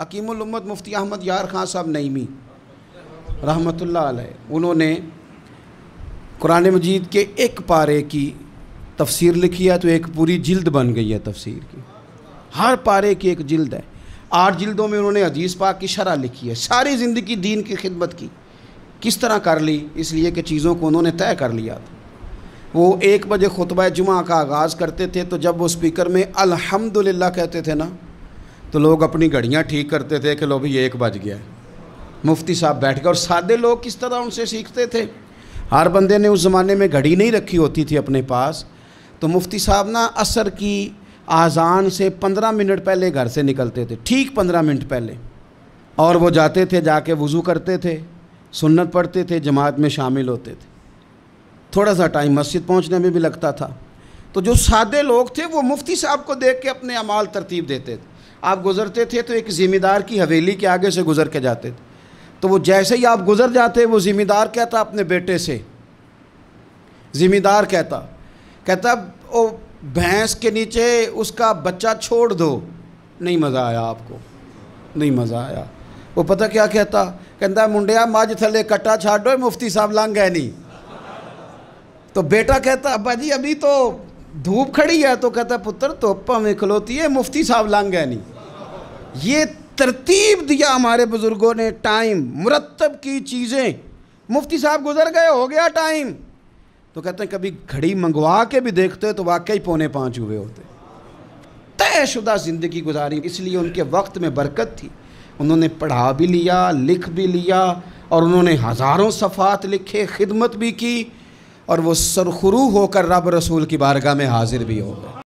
अकीमत मुफ्ती अहमद यार खां साहब नईमी रहमतुल्लाह अलैह उन्होंने कुरान मजीद के एक पारे की तफसीर लिखी है तो एक पूरी जिल्द बन गई है तफसीर की हर पारे की एक जिल्द है आठ जिल्दों में उन्होंने हदीस पाक की शरह लिखी है सारी ज़िंदगी दीन की खिदमत की किस तरह कर ली इसलिए कि चीज़ों को उन्होंने तय कर लिया था वो एक बजे खुतब जुमा का आगाज़ करते थे तो जब वो स्पीकर में अल्हम्दुलिल्लाह कहते थे ना तो लोग अपनी घड़ियाँ ठीक करते थे कि लो भी एक बज गया मुफ्ती साहब बैठ गए और सादे लोग किस तरह उनसे सीखते थे हर बंदे ने उस ज़माने में घड़ी नहीं रखी होती थी अपने पास तो मुफ्ती साहब ना असर की आज़ान से पंद्रह मिनट पहले घर से निकलते थे ठीक पंद्रह मिनट पहले और वो जाते थे जाके वज़ू करते थे सुन्नत पढ़ते थे जमात में शामिल होते थे थोड़ा सा टाइम मस्जिद पहुंचने में भी लगता था तो जो सादे लोग थे वो मुफ्ती साहब को देख के अपने अमाल तरतीब देते थे आप गुज़रते थे तो एक ज़िम्मेदार की हवेली के आगे से गुज़र के जाते थे तो वो जैसे ही आप गुज़र जाते वो ज़िम्मेदार कहता अपने बेटे से ज़िम्मेदार कहता कहता वो भैंस के नीचे उसका बच्चा छोड़ दो नहीं मज़ा आया आपको नहीं मज़ा आया वो पता क्या कहता कहता मुंडिया मज थले कट्टा छाड़ो मुफ्ती साहब लंघ है नहीं तो बेटा कहता अब्बा जी अभी तो धूप खड़ी है तो कहता पुत्र तो में खलोती है मुफ्ती साहब लंघ है नहीं ये तरतीब दिया हमारे बुज़ुर्गों ने टाइम मुरतब की चीज़ें मुफ्ती साहब गुजर गए हो गया टाइम तो कहते हैं कभी घड़ी मंगवा के भी देखते तो वाकई पौने पाँच हुए होते तयशुदा ज़िंदगी गुजारी इसलिए उनके वक्त में बरकत थी उन्होंने पढ़ा भी लिया लिख भी लिया और उन्होंने हज़ारों सफ़ात लिखे खिदमत भी की और वो सरखरू होकर रब रसूल की बारगाह में हाजिर भी हो गए